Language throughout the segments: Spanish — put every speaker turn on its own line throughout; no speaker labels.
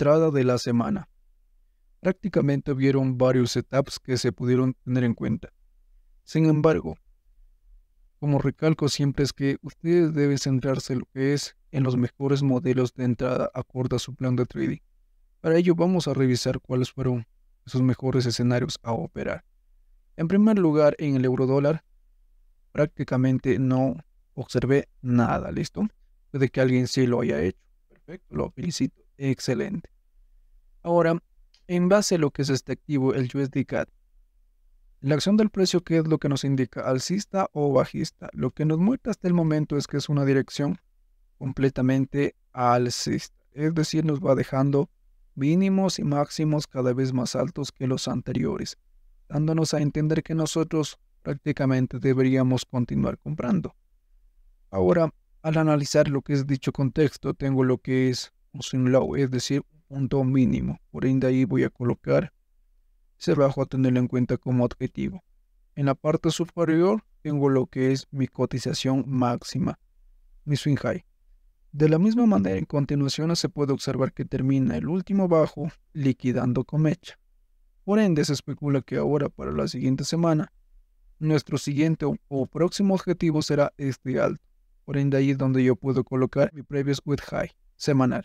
entrada de la semana. Prácticamente vieron varios setups que se pudieron tener en cuenta. Sin embargo, como recalco siempre es que ustedes deben centrarse en lo que es en los mejores modelos de entrada acorde a su plan de trading. Para ello vamos a revisar cuáles fueron sus mejores escenarios a operar. En primer lugar, en el euro dólar prácticamente no observé nada, ¿listo? Puede que alguien sí lo haya hecho. Perfecto, lo felicito. Excelente. Ahora, en base a lo que es este activo, el USD la acción del precio, ¿qué es lo que nos indica? ¿Alcista o bajista? Lo que nos muestra hasta el momento es que es una dirección completamente alcista. Es decir, nos va dejando mínimos y máximos cada vez más altos que los anteriores, dándonos a entender que nosotros prácticamente deberíamos continuar comprando. Ahora, al analizar lo que es dicho contexto, tengo lo que es un swing low, es decir, un punto mínimo. Por ende ahí voy a colocar ese bajo a tenerlo en cuenta como objetivo. En la parte superior tengo lo que es mi cotización máxima, mi swing high. De la misma manera, en continuación se puede observar que termina el último bajo liquidando con mecha. Por ende, se especula que ahora para la siguiente semana, nuestro siguiente o próximo objetivo será este alto. Por ende, ahí es donde yo puedo colocar mi previous with high semanal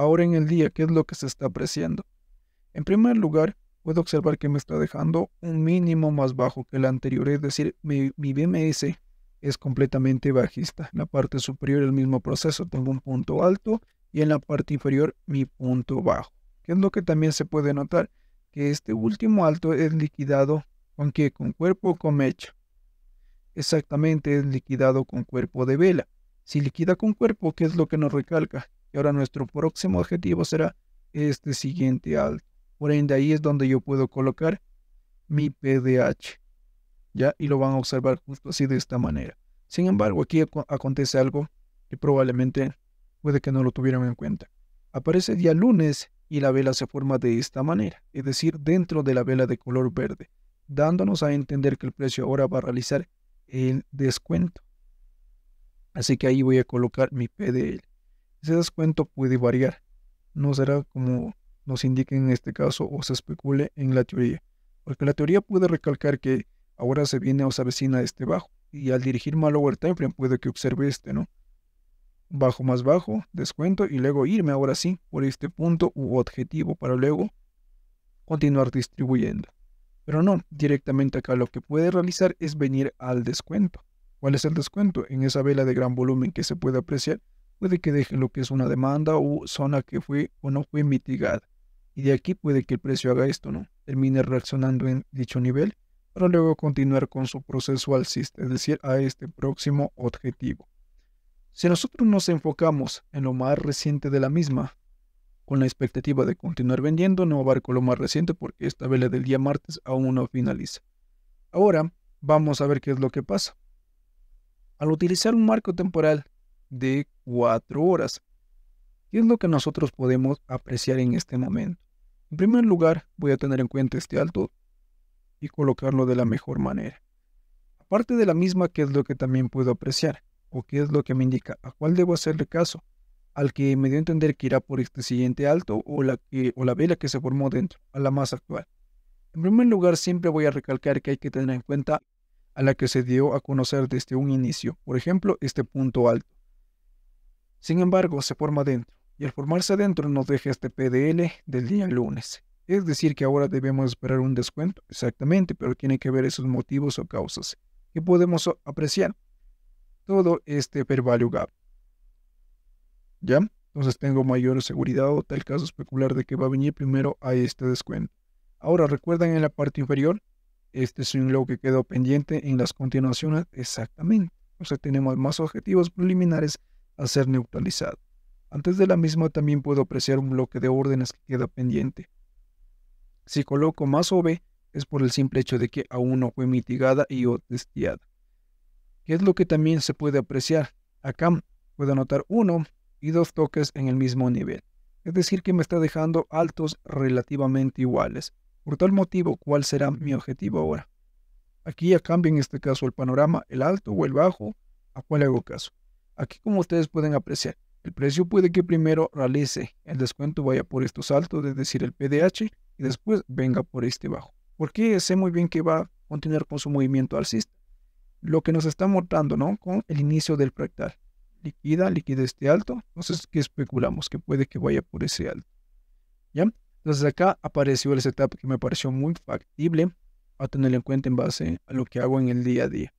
ahora en el día qué es lo que se está apreciando. En primer lugar, puedo observar que me está dejando un mínimo más bajo que el anterior, es decir, mi, BMS es completamente bajista. En la parte superior el mismo proceso, tengo un punto alto y en la parte inferior mi punto bajo. ¿Qué es lo que también se puede notar? Que este último alto es liquidado con qué? Con cuerpo o con mecha. Exactamente es liquidado con cuerpo de vela. Si liquida con cuerpo, ¿qué es lo que nos recalca? Y ahora nuestro próximo objetivo será este siguiente alto. Por ende, ahí es donde yo puedo colocar mi PDH. ¿Ya? Y lo van a observar justo así de esta manera. Sin embargo, aquí acontece algo que probablemente puede que no lo tuvieron en cuenta. Aparece día lunes y la vela se forma de esta manera, es decir, dentro de la vela de color verde, dándonos a entender que el precio ahora va a realizar el descuento. Así que ahí voy a colocar mi PDL. Ese descuento puede variar, no será como nos indique en este caso o se especule en la teoría, porque la teoría puede recalcar que ahora se viene o se avecina este bajo, y al dirigirme a lower time frame puede que observe este, ¿no? Bajo más bajo, descuento y luego irme ahora sí por este punto u objetivo para luego continuar distribuyendo. Pero no, directamente acá lo que puede realizar es venir al descuento. ¿Cuál es el descuento? En esa vela de gran volumen que se puede apreciar, puede que deje lo que es una demanda o zona que fue o no fue mitigada. Y de aquí puede que el precio haga esto, ¿no? Termine reaccionando en dicho nivel para luego continuar con su proceso alcista, es decir, a este próximo objetivo. Si nosotros nos enfocamos en lo más reciente de la misma, con la expectativa de continuar vendiendo, no abarco lo más reciente porque esta vela del día martes aún no finaliza. Ahora, vamos a ver qué es lo que pasa. Al utilizar un marco temporal de cuatro horas. ¿Qué es lo que nosotros podemos apreciar en este momento? En primer lugar, voy a tener en cuenta este alto y colocarlo de la mejor manera. Aparte de la misma, ¿qué es lo que también puedo apreciar? ¿O qué es lo que me indica? ¿A cuál debo hacerle caso? ¿Al que me dio a entender que irá por este siguiente alto o la, o la vela que se formó dentro, a la más actual? En primer lugar, siempre voy a recalcar que hay que tener en cuenta a la que se dio a conocer desde un inicio, por ejemplo, este punto alto. Sin embargo, se forma dentro, y al formarse adentro nos deja este PDL del día lunes. Es decir, que ahora debemos esperar un descuento, exactamente, pero tiene que ver esos motivos o causas que podemos apreciar. Todo este Pervalue gap. ¿Ya? Entonces tengo mayor seguridad o tal caso especular de que va a venir primero a este descuento. Ahora, ¿recuerdan en la parte inferior? Este es un logo que quedó pendiente en las continuaciones. Exactamente. O tenemos más objetivos preliminares a ser neutralizado. Antes de la misma también puedo apreciar un bloque de órdenes que queda pendiente. Si coloco más OB es por el simple hecho de que aún no fue mitigada y o testeada. ¿Qué es lo que también se puede apreciar? Acá puedo anotar uno y dos toques en el mismo nivel. Es decir, que me está dejando altos relativamente iguales. Por tal motivo, ¿cuál será mi objetivo ahora? Aquí ya cambio en este caso el panorama, el alto o el bajo, ¿a cuál hago caso? Aquí como ustedes pueden apreciar, el precio puede que primero realice el descuento vaya por estos altos, es decir, el PDH, y después venga por este bajo. Porque sé muy bien que va a continuar con su movimiento alcista. Lo que nos está mostrando, ¿no? Con el inicio del fractal. Liquida, liquida este alto. Entonces, ¿qué especulamos? Que puede que vaya por ese alto. ¿Ya? Entonces acá apareció el setup que me pareció muy factible a tener en cuenta en base a lo que hago en el día a día.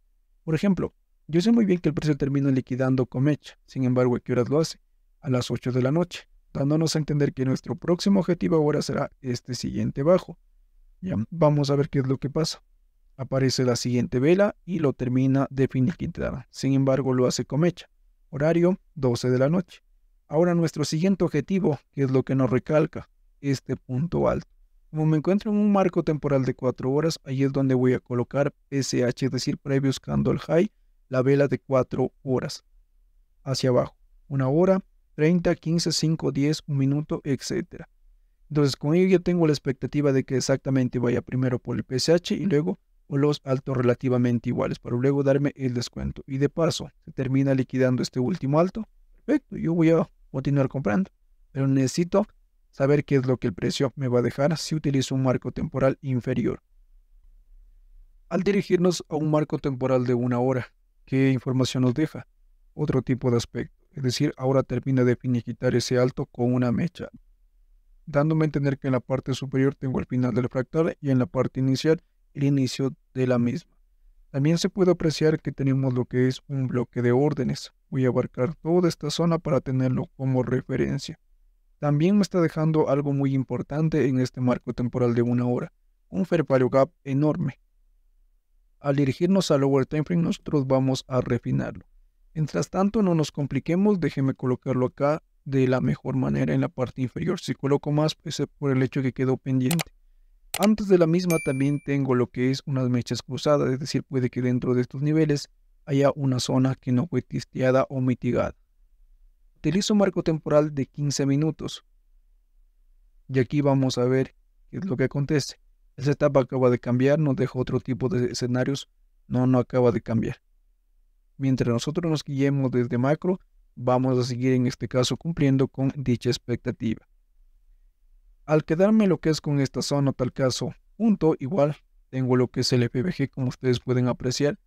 Por ejemplo, yo sé muy bien que el precio termina liquidando Comecha, sin embargo, qué horas lo hace, a las 8 de la noche, dándonos a entender que nuestro próximo objetivo ahora será este siguiente bajo. Ya, vamos a ver qué es lo que pasa. Aparece la siguiente vela y lo termina de Sin embargo, lo hace Comecha. Horario 12 de la noche. Ahora nuestro siguiente objetivo, que es lo que nos recalca, este punto alto. Como me encuentro en un marco temporal de 4 horas, ahí es donde voy a colocar PSH, es decir, buscando el high, la vela de 4 horas. Hacia abajo, una hora, 30, 15, 5, 10, un minuto, etc. Entonces con ello yo tengo la expectativa de que exactamente vaya primero por el PSH y luego o los altos relativamente iguales para luego darme el descuento. Y de paso, se termina liquidando este último alto. Perfecto, yo voy a continuar comprando. Pero necesito saber qué es lo que el precio me va a dejar si utilizo un marco temporal inferior. Al dirigirnos a un marco temporal de una hora, qué información nos deja. Otro tipo de aspecto, es decir, ahora termina de finiquitar ese alto con una mecha, dándome a entender que en la parte superior tengo el final del fractal y en la parte inicial el inicio de la misma. También se puede apreciar que tenemos lo que es un bloque de órdenes. Voy a abarcar toda esta zona para tenerlo como referencia. También me está dejando algo muy importante en este marco temporal de una hora, un fair gap enorme, al dirigirnos al lower time frame, nosotros vamos a refinarlo. Mientras tanto, no nos compliquemos, déjeme colocarlo acá de la mejor manera en la parte inferior. Si coloco más, pues eh, por el hecho que quedó pendiente. Antes de la misma también tengo lo que es unas mechas cruzadas, es decir, puede que dentro de estos niveles haya una zona que no fue tisteada o mitigada. Utilizo un marco temporal de 15 minutos. Y aquí vamos a ver qué es lo que acontece. Esa etapa acaba de cambiar, nos deja otro tipo de escenarios. No, no acaba de cambiar. Mientras nosotros nos guiemos desde macro, vamos a seguir en este caso cumpliendo con dicha expectativa. Al quedarme lo que es con esta zona, tal caso, punto, igual tengo lo que es el FBG como ustedes pueden apreciar.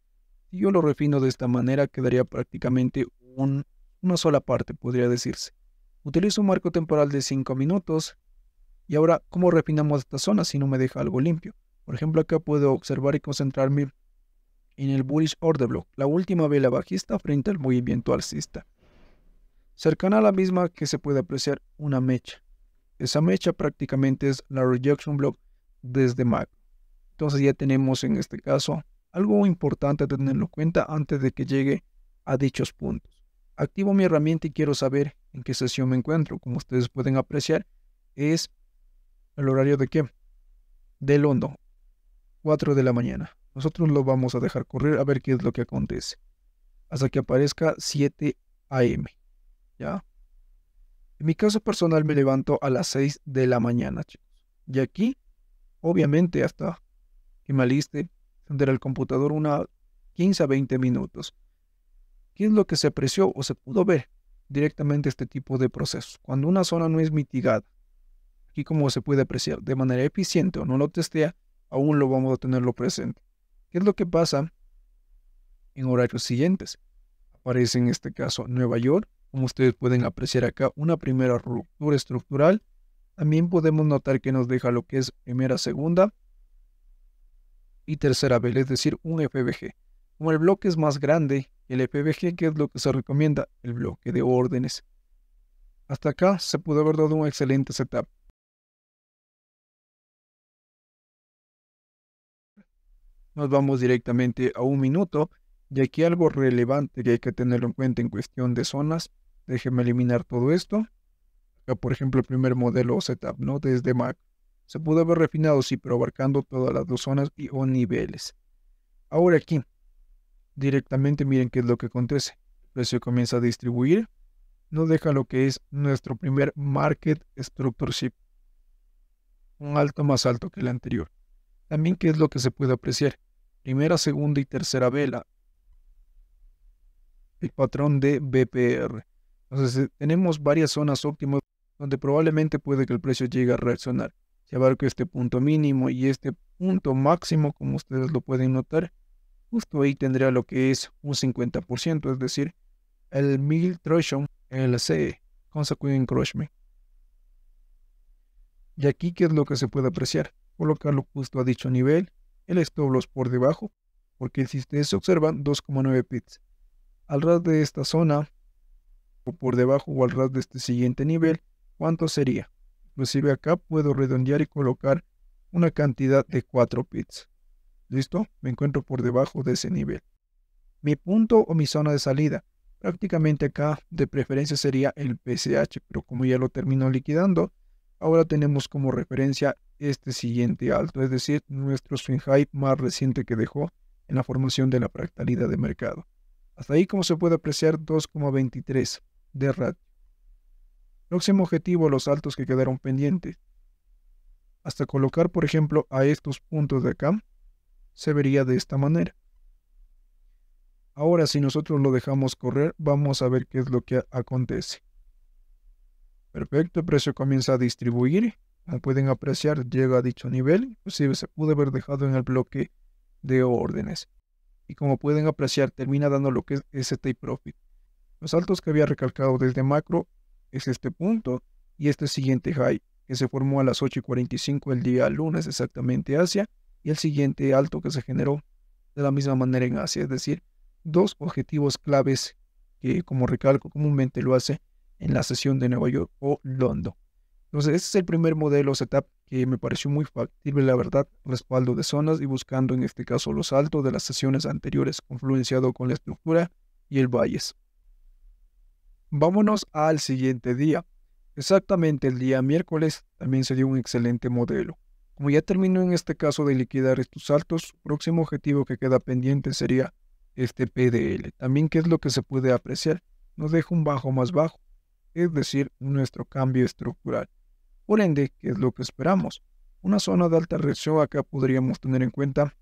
Si yo lo refino de esta manera, quedaría prácticamente una sola parte, podría decirse. Utilizo un marco temporal de 5 minutos, y ahora, ¿cómo refinamos esta zona si no me deja algo limpio? Por ejemplo, acá puedo observar y concentrarme en el bullish order block, la última vela bajista frente al movimiento alcista. Cercana a la misma que se puede apreciar una mecha. Esa mecha prácticamente es la rejection block desde MAC. Entonces ya tenemos en este caso algo importante a tenerlo en cuenta antes de que llegue a dichos puntos. Activo mi herramienta y quiero saber en qué sesión me encuentro. Como ustedes pueden apreciar, es ¿El horario de qué? Del hondo. 4 de la mañana. Nosotros lo vamos a dejar correr a ver qué es lo que acontece. Hasta que aparezca 7 a.m. ¿Ya? En mi caso personal me levanto a las 6 de la mañana, chicos. Y aquí, obviamente, hasta que me aliste, tendré el computador una 15 a 20 minutos. ¿Qué es lo que se apreció o se pudo ver directamente este tipo de procesos? Cuando una zona no es mitigada Aquí como se puede apreciar de manera eficiente o no lo testea, aún lo vamos a tenerlo presente. ¿Qué es lo que pasa en horarios siguientes? Aparece en este caso Nueva York, como ustedes pueden apreciar acá, una primera ruptura estructural. También podemos notar que nos deja lo que es primera, segunda y tercera vela, es decir, un FBG. Como el bloque es más grande, el FBG, ¿qué es lo que se recomienda? El bloque de órdenes. Hasta acá se pudo haber dado un excelente setup. nos vamos directamente a un minuto. Y aquí algo relevante que hay que tenerlo en cuenta en cuestión de zonas. Déjenme eliminar todo esto. Acá, por ejemplo, el primer modelo o setup, ¿no? Desde Mac. Se pudo haber refinado, sí, pero abarcando todas las dos zonas y o niveles. Ahora aquí, directamente miren qué es lo que acontece. El precio comienza a distribuir. No deja lo que es nuestro primer market structure ship. Un alto más alto que el anterior. También qué es lo que se puede apreciar. Primera, segunda y tercera vela. El patrón de BPR. Entonces eh, tenemos varias zonas óptimas donde probablemente puede que el precio llegue a reaccionar. Si abarco este punto mínimo y este punto máximo, como ustedes lo pueden notar, justo ahí tendría lo que es un 50%, es decir, el mil threshold LC, Crush encroachment. Y aquí, ¿qué es lo que se puede apreciar? colocarlo justo a dicho nivel, el estoblos por debajo, porque si ustedes observan 2,9 pits. Al ras de esta zona, o por debajo o al ras de este siguiente nivel, ¿cuánto sería? Inclusive acá puedo redondear y colocar una cantidad de 4 pits. ¿Listo? Me encuentro por debajo de ese nivel. Mi punto o mi zona de salida. Prácticamente acá de preferencia sería el PSH. pero como ya lo termino liquidando, Ahora tenemos como referencia este siguiente alto, es decir, nuestro swing high más reciente que dejó en la formación de la fractalidad de mercado. Hasta ahí, como se puede apreciar, 2,23 de ratio. Próximo objetivo, los altos que quedaron pendientes. Hasta colocar, por ejemplo, a estos puntos de acá, se vería de esta manera. Ahora, si nosotros lo dejamos correr, vamos a ver qué es lo que acontece. Perfecto, el precio comienza a distribuir. Como ah, pueden apreciar, llega a dicho nivel. Inclusive se pudo haber dejado en el bloque de órdenes. Y como pueden apreciar, termina dando lo que es este Profit. Los altos que había recalcado desde macro es este punto y este siguiente high que se formó a las 8 y 45 el día lunes exactamente Asia y el siguiente alto que se generó de la misma manera en Asia, es decir, dos objetivos claves que como recalco comúnmente lo hace en la sesión de Nueva York o London. Entonces, ese es el primer modelo setup que me pareció muy factible, la verdad, respaldo de zonas y buscando en este caso los altos de las sesiones anteriores, confluenciado con la estructura y el valles. Vámonos al siguiente día. Exactamente el día miércoles también se dio un excelente modelo. Como ya terminó en este caso de liquidar estos altos, su próximo objetivo que queda pendiente sería este PDL. También qué es lo que se puede apreciar. Nos deja un bajo más bajo, es decir, nuestro cambio estructural. Por ende, ¿qué es lo que esperamos? Una zona de alta reacción acá podríamos tener en cuenta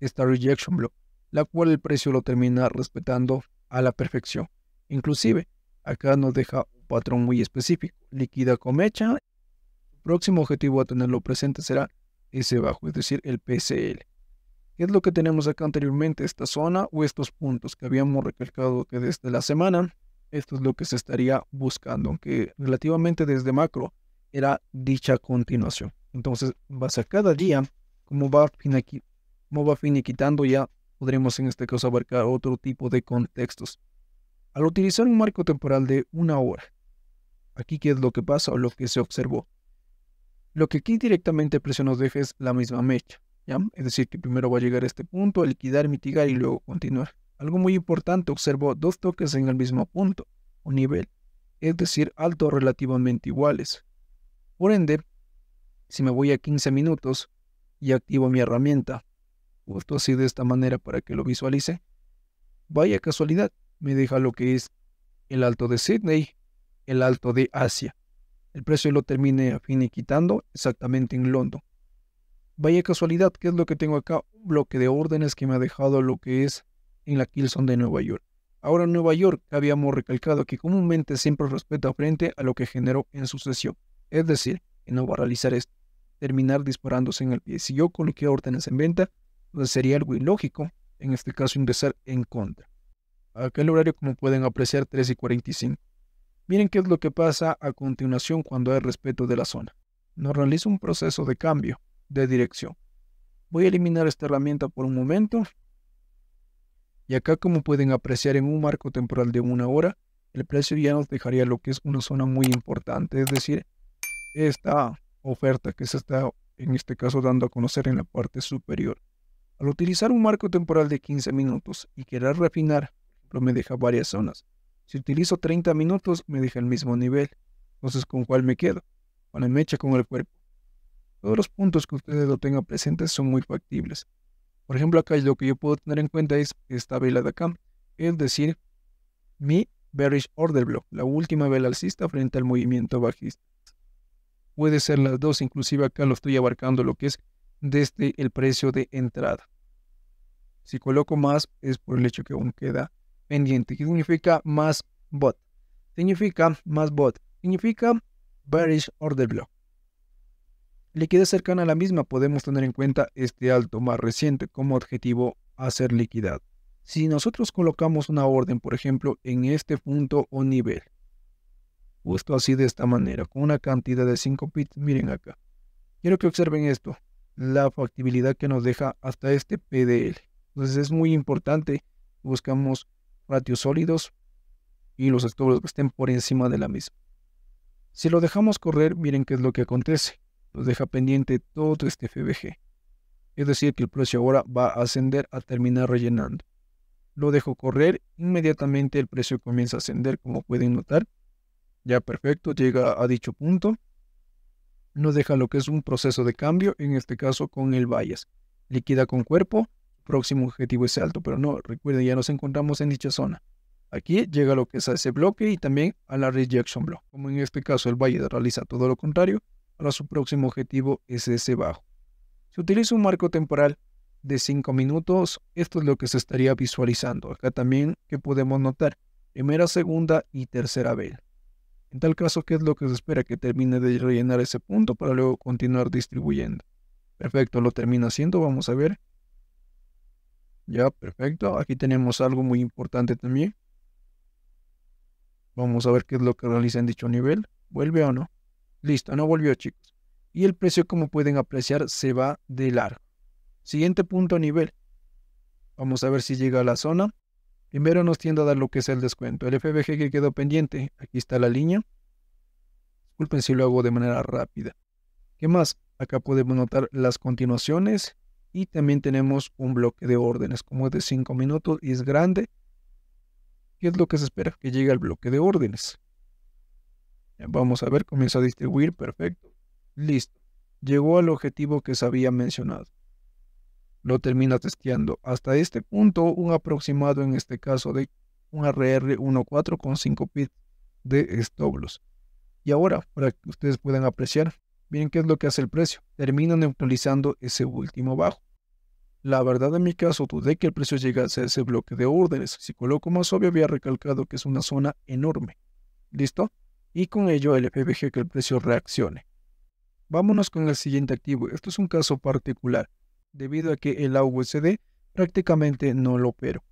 esta rejection block, la cual el precio lo termina respetando a la perfección. Inclusive, acá nos deja un patrón muy específico, liquida comecha. El próximo objetivo a tenerlo presente será ese bajo, es decir, el PCL. ¿Qué es lo que tenemos acá anteriormente? Esta zona o estos puntos que habíamos recalcado que desde la semana esto es lo que se estaría buscando, aunque relativamente desde macro era dicha continuación. Entonces, va a cada día, como va, como va finiquitando, ya podremos en este caso abarcar otro tipo de contextos. Al utilizar un marco temporal de una hora, aquí qué es lo que pasa o lo que se observó. Lo que aquí directamente presionó nos deja es la misma mecha, ¿ya? Es decir, que primero va a llegar a este punto, liquidar, mitigar y luego continuar. Algo muy importante, observo dos toques en el mismo punto, o nivel, es decir, altos relativamente iguales. Por ende, si me voy a 15 minutos y activo mi herramienta, justo así de esta manera para que lo visualice, vaya casualidad, me deja lo que es el alto de Sydney, el alto de Asia. El precio lo termine y quitando exactamente en London. Vaya casualidad, ¿qué es lo que tengo acá? Un bloque de órdenes que me ha dejado lo que es en la Kilson de Nueva York. Ahora en Nueva York habíamos recalcado que comúnmente siempre respeta frente a lo que generó en sucesión. es decir, que no va a realizar esto, terminar disparándose en el pie. Si yo coloqué órdenes en venta, pues sería algo ilógico, en este caso ingresar en contra. Aquel horario como pueden apreciar 3 y 45. Miren qué es lo que pasa a continuación cuando hay respeto de la zona. No realiza un proceso de cambio de dirección. Voy a eliminar esta herramienta por un momento y acá, como pueden apreciar en un marco temporal de una hora, el precio ya nos dejaría lo que es una zona muy importante, es decir, esta oferta que se está en este caso dando a conocer en la parte superior. Al utilizar un marco temporal de 15 minutos y querer refinar, lo me deja varias zonas. Si utilizo 30 minutos, me deja el mismo nivel. Entonces, ¿con cuál me quedo? Con la mecha, con el cuerpo. Todos los puntos que ustedes lo tengan presentes son muy factibles. Por ejemplo, acá lo que yo puedo tener en cuenta es esta vela de acá, es decir, mi bearish order block, la última vela alcista frente al movimiento bajista. Puede ser las dos, inclusive acá lo estoy abarcando lo que es desde el precio de entrada. Si coloco más es por el hecho que aún queda pendiente. ¿Qué significa más bot? Significa más bot. Significa bearish order block. Liquidez cercana a la misma podemos tener en cuenta este alto más reciente como adjetivo a ser Si nosotros colocamos una orden, por ejemplo, en este punto o nivel, justo así de esta manera, con una cantidad de 5 bits, miren acá. Quiero que observen esto, la factibilidad que nos deja hasta este PDL. Entonces es muy importante, buscamos ratios sólidos y los actores que estén por encima de la misma. Si lo dejamos correr, miren qué es lo que acontece. Pues, deja pendiente todo este FBG. Es decir, que el precio ahora va a ascender a terminar rellenando. Lo dejo correr, inmediatamente el precio comienza a ascender como pueden notar. Ya perfecto, llega a dicho punto. Nos deja lo que es un proceso de cambio, en este caso con el bias. Liquida con cuerpo, próximo objetivo es alto, pero no, recuerden, ya nos encontramos en dicha zona. Aquí llega lo que es a ese bloque y también a la rejection block. Como en este caso el bias realiza todo lo contrario, para su próximo objetivo es ese bajo. Si utilizo un marco temporal de 5 minutos, esto es lo que se estaría visualizando. Acá también que podemos notar primera, segunda y tercera vela. En tal caso, ¿qué es lo que se espera? Que termine de rellenar ese punto para luego continuar distribuyendo. Perfecto, lo termina haciendo, vamos a ver. Ya, perfecto. Aquí tenemos algo muy importante también. Vamos a ver qué es lo que realiza en dicho nivel. ¿Vuelve o no? Listo, no volvió chicos. Y el precio, como pueden apreciar, se va de largo. Siguiente punto a nivel. Vamos a ver si llega a la zona. Primero nos tiende a dar lo que es el descuento. El FBG que quedó pendiente. Aquí está la línea. Disculpen si lo hago de manera rápida. ¿Qué más? Acá podemos notar las continuaciones y también tenemos un bloque de órdenes, como es de 5 minutos y es grande. ¿Qué es lo que se espera? Que llegue el bloque de órdenes. Vamos a ver, comienza a distribuir, perfecto. Listo. Llegó al objetivo que se había mencionado. Lo termina testeando. Hasta este punto, un aproximado en este caso de un RR14 con 5 bits de estoblos. Y ahora, para que ustedes puedan apreciar, miren qué es lo que hace el precio. Termina neutralizando ese último bajo. La verdad en mi caso dudé que el precio llegase a ese bloque de órdenes. Si coloco más obvio había recalcado que es una zona enorme. ¿Listo? y con ello el FBG que el precio reaccione. Vámonos con el siguiente activo. Esto es un caso particular, debido a que el AUSD prácticamente no lo opero.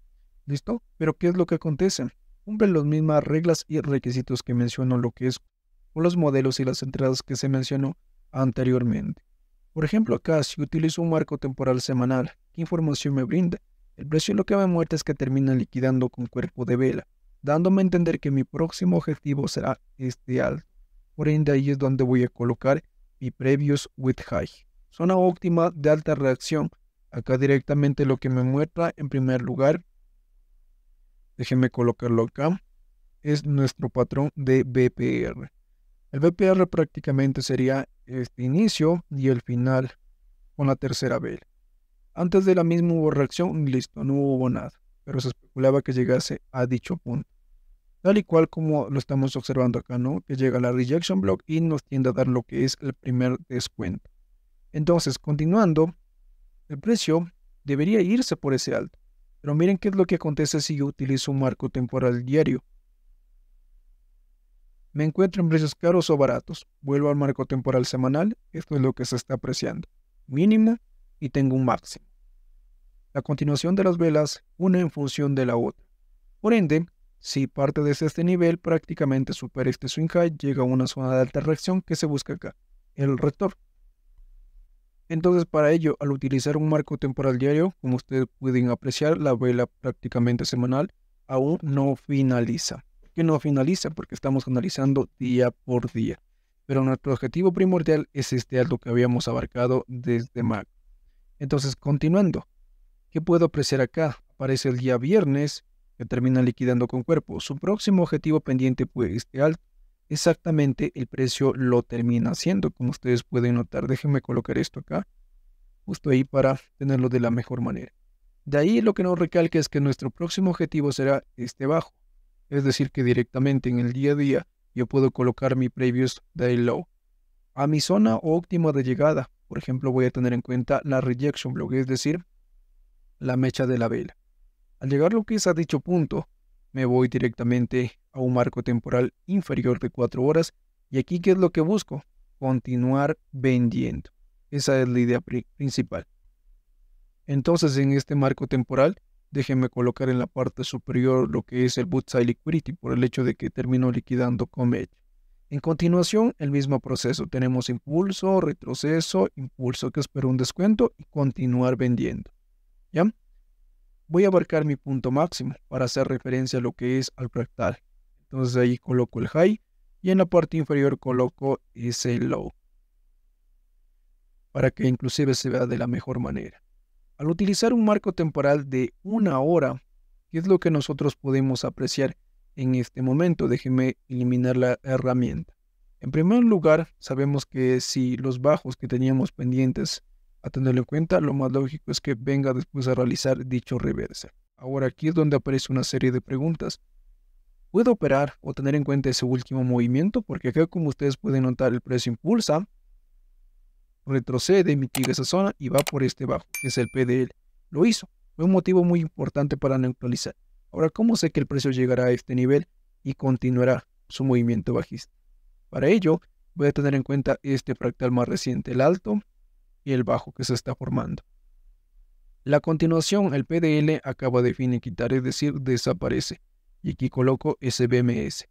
¿Listo? Pero ¿qué es lo que acontece? Cumplen las mismas reglas y requisitos que mencionó lo que es con los modelos y las entradas que se mencionó anteriormente. Por ejemplo, acá si utilizo un marco temporal semanal, ¿qué información me brinda? El precio lo que me muestra es que termina liquidando con cuerpo de vela dándome a entender que mi próximo objetivo será este alto. Por ende, ahí es donde voy a colocar mi previous with high. Zona óptima de alta reacción. Acá directamente lo que me muestra en primer lugar, déjenme colocarlo acá, es nuestro patrón de BPR. El BPR prácticamente sería este inicio y el final con la tercera vela. Antes de la misma hubo reacción, listo, no hubo nada pero se especulaba que llegase a dicho punto. Tal y cual como lo estamos observando acá, ¿no? Que llega la rejection block y nos tiende a dar lo que es el primer descuento. Entonces, continuando, el precio debería irse por ese alto. Pero miren qué es lo que acontece si yo utilizo un marco temporal diario. Me encuentro en precios caros o baratos. Vuelvo al marco temporal semanal. Esto es lo que se está apreciando. Mínimo y tengo un máximo. La continuación de las velas, una en función de la otra. Por ende, si parte desde este nivel prácticamente supera este swing high, llega a una zona de alta reacción que se busca acá, el rector. Entonces, para ello, al utilizar un marco temporal diario, como ustedes pueden apreciar, la vela prácticamente semanal aún no finaliza. ¿Por qué no finaliza? Porque estamos analizando día por día. Pero nuestro objetivo primordial es este alto que habíamos abarcado desde MAC. Entonces, continuando, ¿Qué puedo apreciar acá? Aparece el día viernes, que termina liquidando con cuerpo. Su próximo objetivo pendiente puede este alto. Exactamente el precio lo termina haciendo, como ustedes pueden notar. Déjenme colocar esto acá, justo ahí para tenerlo de la mejor manera. De ahí lo que nos recalca es que nuestro próximo objetivo será este bajo. Es decir, que directamente en el día a día yo puedo colocar mi previous day low a mi zona óptima de llegada. Por ejemplo, voy a tener en cuenta la rejection block, es decir, la mecha de la vela. Al llegar lo que es a dicho punto, me voy directamente a un marco temporal inferior de 4 horas y aquí qué es lo que busco? Continuar vendiendo. Esa es la idea principal. Entonces en este marco temporal, déjenme colocar en la parte superior lo que es el Bootside Liquidity por el hecho de que termino liquidando con ello. En continuación, el mismo proceso. Tenemos impulso, retroceso, impulso que espera un descuento y continuar vendiendo. ¿ya? Voy a abarcar mi punto máximo para hacer referencia a lo que es al fractal. Entonces ahí coloco el high y en la parte inferior coloco ese low para que inclusive se vea de la mejor manera. Al utilizar un marco temporal de una hora, qué es lo que nosotros podemos apreciar en este momento, déjeme eliminar la herramienta. En primer lugar, sabemos que si los bajos que teníamos pendientes a tenerlo en cuenta, lo más lógico es que venga después a realizar dicho reversa. Ahora aquí es donde aparece una serie de preguntas. ¿Puedo operar o tener en cuenta ese último movimiento? Porque acá como ustedes pueden notar el precio impulsa, retrocede, mitiga esa zona y va por este bajo, que es el PDL. Lo hizo. Fue un motivo muy importante para neutralizar. Ahora, ¿cómo sé que el precio llegará a este nivel y continuará su movimiento bajista? Para ello, voy a tener en cuenta este fractal más reciente, el alto, y el bajo que se está formando. La continuación, el PDL acaba de finiquitar, es decir, desaparece, y aquí coloco SBMS.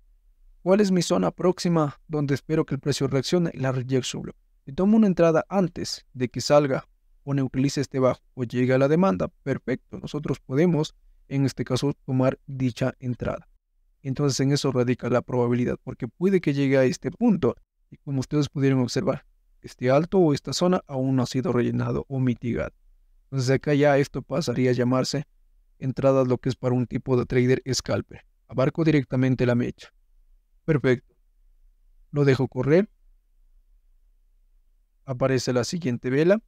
¿Cuál es mi zona próxima donde espero que el precio reaccione? La rejection block. Si tomo una entrada antes de que salga o neutralice este bajo o llegue a la demanda, perfecto, nosotros podemos en este caso tomar dicha entrada. Entonces en eso radica la probabilidad, porque puede que llegue a este punto y como ustedes pudieron observar, este alto o esta zona aún no ha sido rellenado o mitigado. Entonces acá ya esto pasaría a llamarse entradas lo que es para un tipo de trader scalper. Abarco directamente la mecha. Perfecto. Lo dejo correr. Aparece la siguiente vela.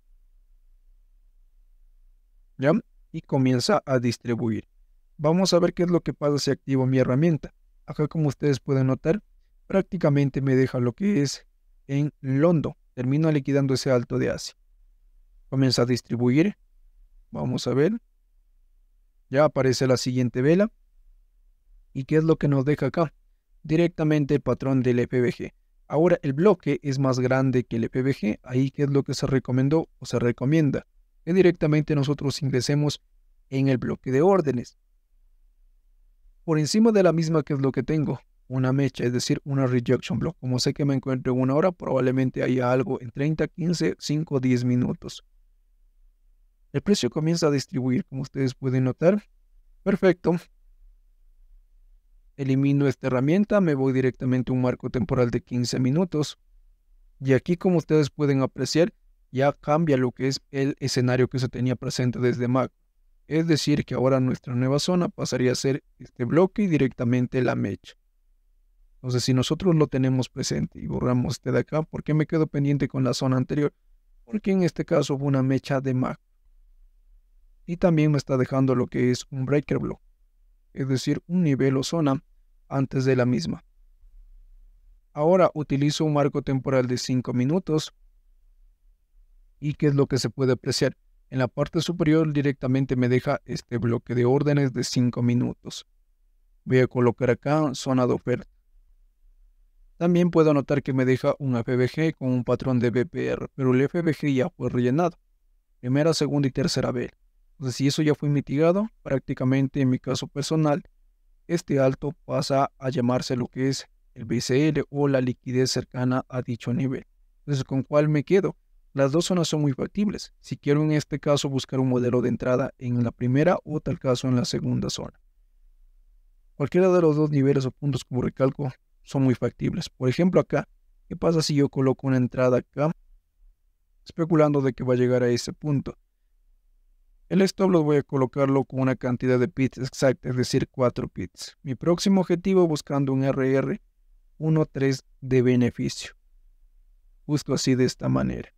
¿Ya? Y comienza a distribuir. Vamos a ver qué es lo que pasa si activo mi herramienta. Acá como ustedes pueden notar, prácticamente me deja lo que es en londo termino liquidando ese alto de Asia. Comienza a distribuir. Vamos a ver. Ya aparece la siguiente vela. ¿Y qué es lo que nos deja acá? Directamente el patrón del EPBG. Ahora el bloque es más grande que el EPBG. Ahí qué es lo que se recomendó o se recomienda. Que directamente nosotros ingresemos en el bloque de órdenes. Por encima de la misma que es lo que tengo una mecha, es decir, una rejection block. Como sé que me encuentro en una hora, probablemente haya algo en 30, 15, 5, 10 minutos. El precio comienza a distribuir, como ustedes pueden notar. Perfecto. Elimino esta herramienta, me voy directamente a un marco temporal de 15 minutos. Y aquí, como ustedes pueden apreciar, ya cambia lo que es el escenario que se tenía presente desde Mac. Es decir, que ahora nuestra nueva zona pasaría a ser este bloque y directamente la mecha. Entonces, si nosotros lo tenemos presente y borramos este de acá, ¿por qué me quedo pendiente con la zona anterior? Porque en este caso hubo una mecha de MAC. Y también me está dejando lo que es un breaker block, es decir, un nivel o zona antes de la misma. Ahora utilizo un marco temporal de 5 minutos. ¿Y qué es lo que se puede apreciar? En la parte superior directamente me deja este bloque de órdenes de 5 minutos. Voy a colocar acá zona de oferta. También puedo notar que me deja un FBG con un patrón de BPR, pero el FBG ya fue rellenado. Primera, segunda y tercera B. Entonces, si eso ya fue mitigado, prácticamente en mi caso personal, este alto pasa a llamarse lo que es el BCL o la liquidez cercana a dicho nivel. Entonces, ¿con cuál me quedo? Las dos zonas son muy factibles. Si quiero en este caso buscar un modelo de entrada en la primera o tal caso en la segunda zona. Cualquiera de los dos niveles o puntos, como recalco, son muy factibles. Por ejemplo, acá, ¿qué pasa si yo coloco una entrada acá? Especulando de que va a llegar a ese punto. El stop lo voy a colocarlo con una cantidad de pits exacta, es decir, 4 pits Mi próximo objetivo buscando un RR 1.3 de beneficio. Busco así de esta manera.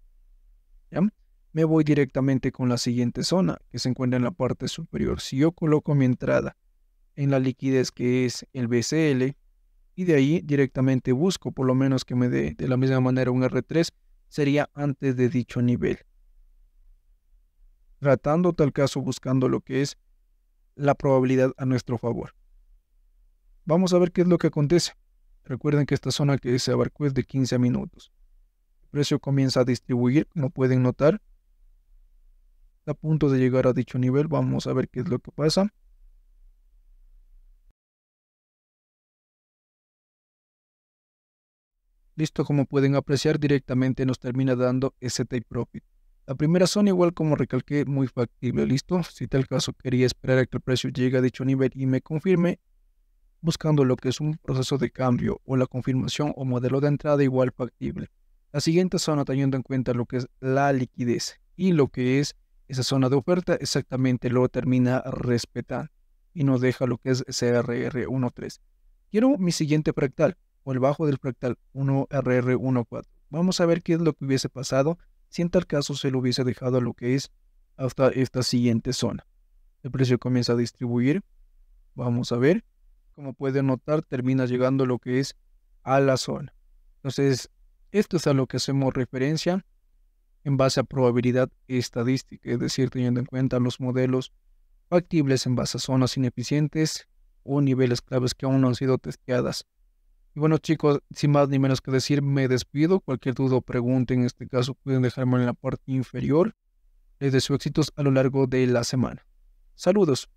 Me voy directamente con la siguiente zona que se encuentra en la parte superior. Si yo coloco mi entrada en la liquidez que es el BCL, y de ahí directamente busco, por lo menos que me dé de la misma manera un R3, sería antes de dicho nivel. Tratando tal caso buscando lo que es la probabilidad a nuestro favor. Vamos a ver qué es lo que acontece. Recuerden que esta zona que se abarcó es de 15 minutos. El precio comienza a distribuir, como pueden notar. A punto de llegar a dicho nivel, vamos a ver qué es lo que pasa. Listo, como pueden apreciar directamente nos termina dando ese take profit. La primera zona igual como recalqué, muy factible, listo. Si tal caso quería esperar a que el precio llegue a dicho nivel y me confirme, buscando lo que es un proceso de cambio o la confirmación o modelo de entrada igual factible. La siguiente zona teniendo en cuenta lo que es la liquidez y lo que es esa zona de oferta exactamente lo termina respetando y nos deja lo que es CRR13. Quiero mi siguiente fractal o el bajo del fractal 1RR14. Vamos a ver qué es lo que hubiese pasado si en tal caso se lo hubiese dejado a lo que es hasta esta siguiente zona. El precio comienza a distribuir. Vamos a ver. Como puede notar, termina llegando lo que es a la zona. Entonces, esto es a lo que hacemos referencia en base a probabilidad estadística, es decir, teniendo en cuenta los modelos factibles en base a zonas ineficientes o niveles claves que aún no han sido testeadas y bueno chicos, sin más ni menos que decir, me despido. Cualquier duda o pregunta en este caso pueden dejarme en la parte inferior. Les deseo éxitos a lo largo de la semana. Saludos.